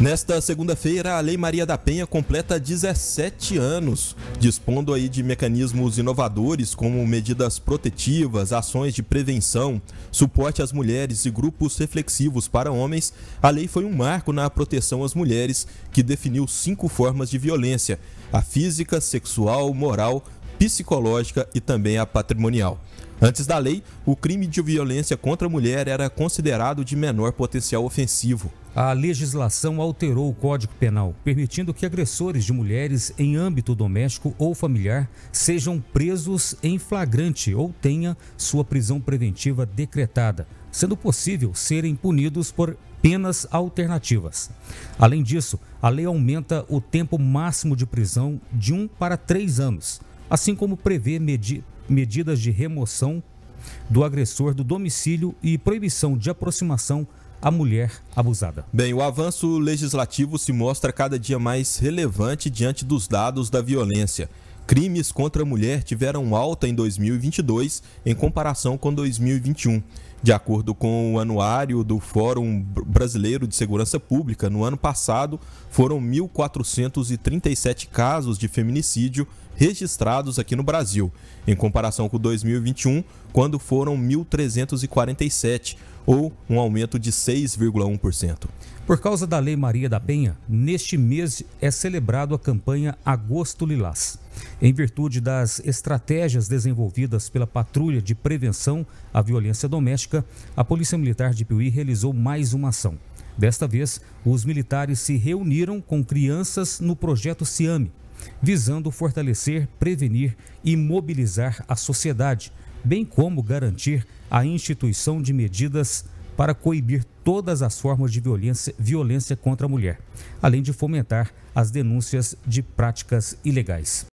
Nesta segunda-feira, a Lei Maria da Penha completa 17 anos, dispondo aí de mecanismos inovadores como medidas protetivas, ações de prevenção, suporte às mulheres e grupos reflexivos para homens. A lei foi um marco na proteção às mulheres, que definiu cinco formas de violência: a física, sexual, moral, psicológica e também a patrimonial. Antes da lei, o crime de violência contra a mulher era considerado de menor potencial ofensivo. A legislação alterou o Código Penal, permitindo que agressores de mulheres em âmbito doméstico ou familiar sejam presos em flagrante ou tenha sua prisão preventiva decretada, sendo possível serem punidos por penas alternativas. Além disso, a lei aumenta o tempo máximo de prisão de um para três anos assim como prevê medi medidas de remoção do agressor do domicílio e proibição de aproximação à mulher abusada. Bem, o avanço legislativo se mostra cada dia mais relevante diante dos dados da violência. Crimes contra a mulher tiveram alta em 2022 em comparação com 2021. De acordo com o anuário do Fórum Brasileiro de Segurança Pública, no ano passado foram 1.437 casos de feminicídio registrados aqui no Brasil, em comparação com 2021, quando foram 1.347, ou um aumento de 6,1%. Por causa da Lei Maria da Penha, neste mês é celebrado a campanha Agosto Lilás. Em virtude das estratégias desenvolvidas pela Patrulha de Prevenção à Violência Doméstica, a Polícia Militar de Piuí realizou mais uma ação. Desta vez, os militares se reuniram com crianças no projeto Ciame, visando fortalecer, prevenir e mobilizar a sociedade, bem como garantir a instituição de medidas para coibir todas as formas de violência, violência contra a mulher, além de fomentar as denúncias de práticas ilegais.